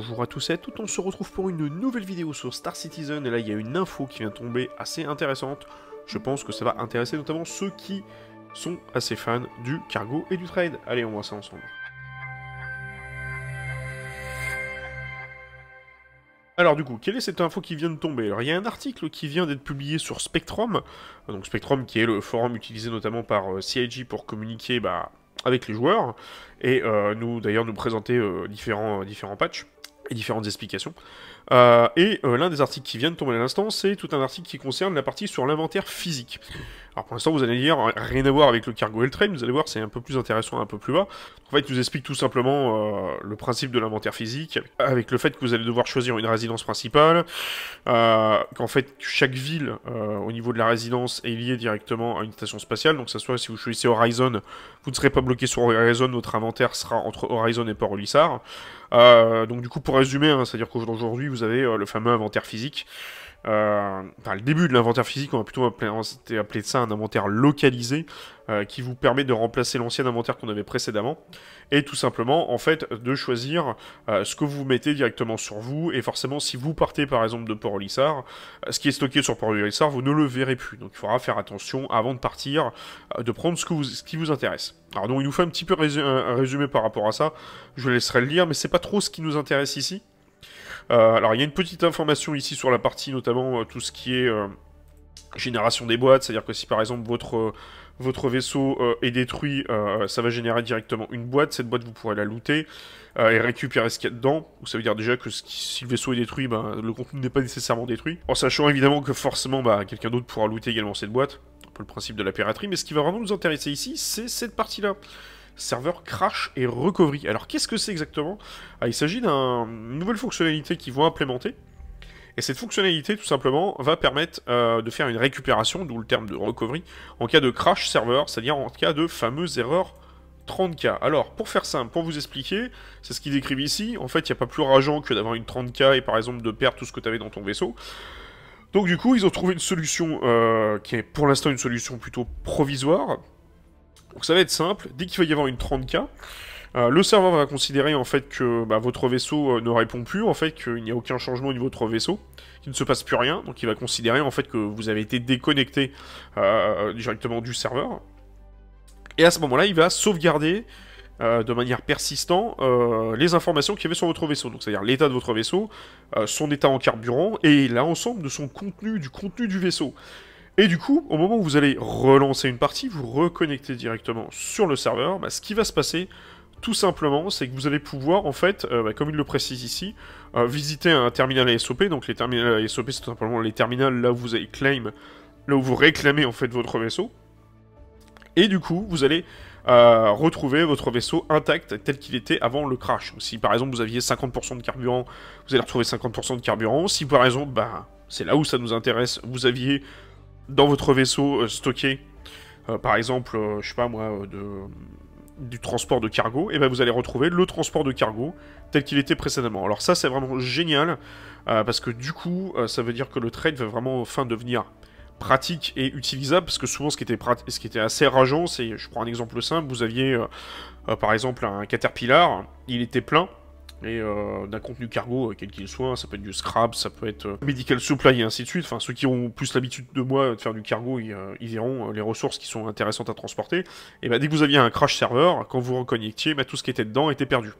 bonjour à tous et à toutes, on se retrouve pour une nouvelle vidéo sur Star Citizen et là il y a une info qui vient tomber assez intéressante, je pense que ça va intéresser notamment ceux qui sont assez fans du cargo et du trade. Allez on voit ça ensemble. Alors du coup, quelle est cette info qui vient de tomber Alors il y a un article qui vient d'être publié sur Spectrum, donc Spectrum qui est le forum utilisé notamment par euh, CIG pour communiquer bah, avec les joueurs et euh, nous d'ailleurs nous présenter euh, différents, différents patchs et différentes explications. Euh, et euh, l'un des articles qui vient de tomber à l'instant, c'est tout un article qui concerne la partie sur l'inventaire physique. Alors pour l'instant, vous allez dire, hein, rien à voir avec le cargo et le train, vous allez voir, c'est un peu plus intéressant, un peu plus bas. En fait, il nous explique tout simplement euh, le principe de l'inventaire physique, avec le fait que vous allez devoir choisir une résidence principale, qu'en fait, chaque ville au niveau de la résidence est liée directement à une station spatiale, donc ça soit si vous choisissez Horizon, vous ne serez pas bloqué sur Horizon, votre inventaire sera entre Horizon et port Ulissar. donc du coup, pour résumer, hein, c'est-à-dire qu'aujourd'hui, vous vous avez euh, le fameux inventaire physique. Euh, enfin, le début de l'inventaire physique, on va plutôt appeler, ça un inventaire localisé, euh, qui vous permet de remplacer l'ancien inventaire qu'on avait précédemment, et tout simplement, en fait, de choisir ce que vous mettez directement sur vous, et forcément, si vous partez, par exemple, de Port-Olissard, ce qui est stocké sur Port-Olissard, vous ne le verrez plus, donc il faudra faire attention, avant de partir, de prendre ce, qui vous intéresse. Alors, donc, il nous fait un petit peu résumé par rapport à ça, je laisserai le lire, mais c'est pas trop ce qui nous intéresse ici, euh, alors il y a une petite information ici sur la partie notamment euh, tout ce qui est euh, génération des boîtes, c'est-à-dire que si par exemple votre, votre vaisseau est détruit, ça va générer directement une boîte, cette boîte vous pourrez la looter et récupérer ce qu'il y a dedans, ça veut dire déjà que si le vaisseau est détruit, ben, le contenu n'est pas nécessairement détruit, en sachant évidemment que forcément ben, quelqu'un d'autre pourra looter également cette boîte, un peu le principe de la piraterie, mais ce qui va vraiment nous intéresser ici, c'est cette partie-là serveur crash et recovery. Alors qu'est-ce que c'est exactement ah, Il s'agit d'une nouvelle fonctionnalité qu'ils vont implémenter. Et cette fonctionnalité, tout simplement, va permettre euh, de faire une récupération, d'où le terme de recovery, en cas de crash serveur, c'est-à-dire en cas de fameuse erreur 30K. Alors, pour faire simple, pour vous expliquer, c'est ce qu'ils décrivent ici. En fait, il n'y a pas plus rageant que d'avoir une 30K et par exemple de perdre tout ce que tu avais dans ton vaisseau. Donc du coup, ils ont trouvé une solution euh, qui est pour l'instant une solution plutôt provisoire, donc ça va être simple, dès qu'il va y avoir une 30K, euh, le serveur va considérer en fait que bah, votre vaisseau euh, ne répond plus, en fait qu'il n'y a aucun changement au niveau de votre vaisseau, qu'il ne se passe plus rien, donc il va considérer en fait que vous avez été déconnecté euh, directement du serveur. Et à ce moment-là, il va sauvegarder de manière persistante les informations qu'il y avait sur votre vaisseau, donc c'est-à-dire l'état de votre vaisseau, son état en carburant et l'ensemble de son contenu, du contenu du vaisseau. Et du coup, au moment où vous allez relancer une partie, vous reconnectez directement sur le serveur, bah, ce qui va se passer, tout simplement, c'est que vous allez pouvoir, en fait, euh, bah, comme il le précise ici, euh, visiter un terminal ASOP. Donc les terminales ASOP, c'est tout simplement les terminales là où vous avez claim, là où vous réclamez en fait votre vaisseau. Et du coup, vous allez euh, retrouver votre vaisseau intact tel qu'il était avant le crash. si par exemple vous aviez 50% de carburant, vous allez retrouver 50% de carburant. Si par exemple, bah, c'est là où ça nous intéresse, vous aviez dans votre vaisseau euh, stocké, euh, par exemple, euh, je sais pas moi, du transport de cargo, et eh ben vous allez retrouver le transport de cargo tel qu'il était précédemment. Alors ça c'est vraiment génial, parce que du coup ça veut dire que le trade va vraiment enfin devenir pratique et utilisable, parce que souvent ce qui était, ce qui était assez rageant, c'est, je prends un exemple simple, vous aviez par exemple un caterpillar, il était plein, et euh, d'un contenu cargo, euh, quel qu'il soit, ça peut être du scrap, ça peut être euh, medical supply et ainsi de suite. Enfin, ceux qui ont plus l'habitude de moi de faire du cargo, ils, verront les ressources qui sont intéressantes à transporter. Et bah, dès que vous aviez un crash serveur, quand vous reconnectiez, bah, tout ce qui était dedans était perdu.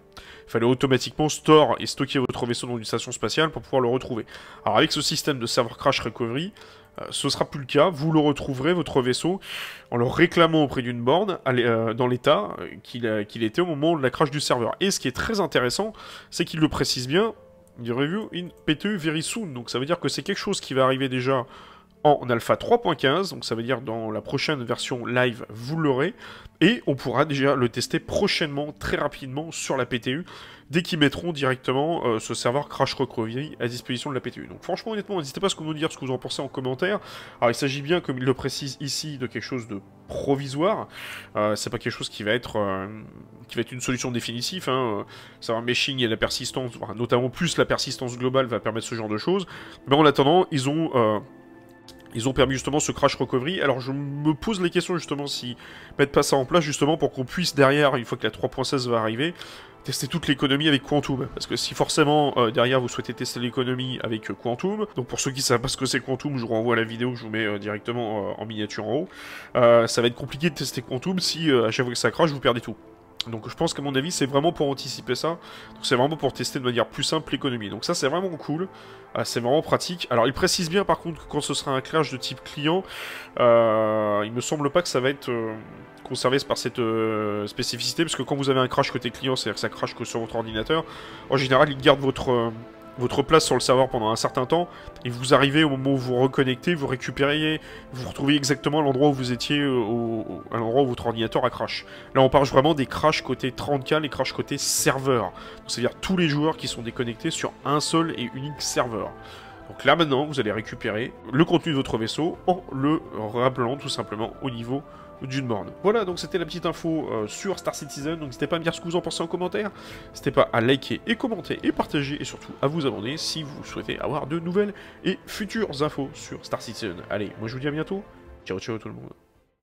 Il fallait automatiquement store et stocker votre vaisseau dans une station spatiale pour pouvoir le retrouver. Alors avec ce système de server crash recovery, euh, ce sera plus le cas, vous le retrouverez, votre vaisseau, en le réclamant auprès d'une borne, euh, dans l'état euh, qu'il était au moment de la crash du serveur. Et ce qui est très intéressant, c'est qu'il le précise bien, il review in PTU very soon, donc ça veut dire que c'est quelque chose qui va arriver déjà en alpha 3.15, donc ça veut dire dans la prochaine version live, vous l'aurez, et on pourra déjà le tester prochainement, très rapidement, sur la PTU, dès qu'ils mettront directement euh, ce serveur Crash Recovery à disposition de la PTU. Donc franchement, honnêtement, n'hésitez pas à nous dire ce que vous en pensez en commentaire. Alors il s'agit bien, comme il le précise ici, de quelque chose de provisoire, euh, c'est pas quelque chose qui va être, euh, qui va être une solution définitive, hein. va meshing et la persistance, notamment plus la persistance globale va permettre ce genre de choses, mais en attendant, ils ont ils ont permis justement ce crash recovery. Alors je me pose les questions justement si mettre pas ça en place justement pour qu'on puisse derrière, une fois que la 3.16 va arriver, tester toute l'économie avec Quantum. Parce que si forcément euh, derrière vous souhaitez tester l'économie avec euh, Quantum, donc pour ceux qui savent pas ce que c'est Quantum, je vous renvoie la vidéo je vous mets euh, directement en miniature en haut, ça va être compliqué de tester Quantum si à chaque fois que ça crash vous perdez tout. Donc je pense qu'à mon avis c'est vraiment pour anticiper ça, donc c'est vraiment pour tester de manière plus simple l'économie. Donc ça c'est vraiment cool, ah, c'est vraiment pratique. Alors il précise bien par contre que quand ce sera un crash de type client, il euh, il me semble pas que ça va être euh, conservé par cette euh, spécificité, parce que quand vous avez un crash côté client, c'est-à-dire que ça crash que sur votre ordinateur, en général il garde votre votre place sur le serveur pendant un certain temps, et vous arrivez au moment où vous reconnectez, vous récupérez, vous retrouvez exactement l'endroit où vous étiez, euh, à l'endroit où votre ordinateur a crash. Là, on parle vraiment des crashs côté 30K, les crashs côté serveur. C'est-à-dire tous les joueurs qui sont déconnectés sur un seul et unique serveur. Donc là, maintenant, vous allez récupérer le contenu de votre vaisseau en le rappelant tout simplement au niveau d'une morne. Voilà, donc c'était la petite info euh, sur Star Citizen. Donc n'hésitez pas à me dire ce que vous en pensez en commentaire. N'hésitez pas à liker et commenter et partager et surtout à vous abonner si vous souhaitez avoir de nouvelles et futures infos sur Star Citizen. Allez, moi je vous dis à bientôt. Ciao ciao tout le monde.